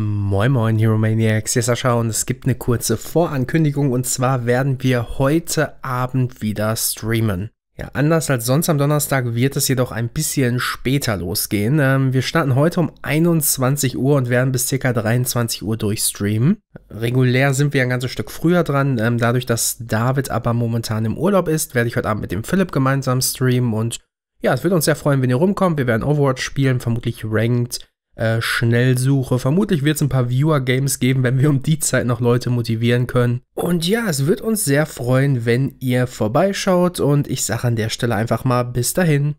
Moin Moin Hero Maniacs, hier Sascha und es gibt eine kurze Vorankündigung und zwar werden wir heute Abend wieder streamen. Ja, anders als sonst am Donnerstag wird es jedoch ein bisschen später losgehen. Ähm, wir starten heute um 21 Uhr und werden bis ca. 23 Uhr durchstreamen. Regulär sind wir ein ganzes Stück früher dran. Ähm, dadurch, dass David aber momentan im Urlaub ist, werde ich heute Abend mit dem Philipp gemeinsam streamen und ja, es würde uns sehr freuen, wenn ihr rumkommt. Wir werden Overwatch spielen, vermutlich ranked. Äh, Schnellsuche. Vermutlich wird es ein paar Viewer-Games geben, wenn wir um die Zeit noch Leute motivieren können. Und ja, es wird uns sehr freuen, wenn ihr vorbeischaut und ich sage an der Stelle einfach mal bis dahin.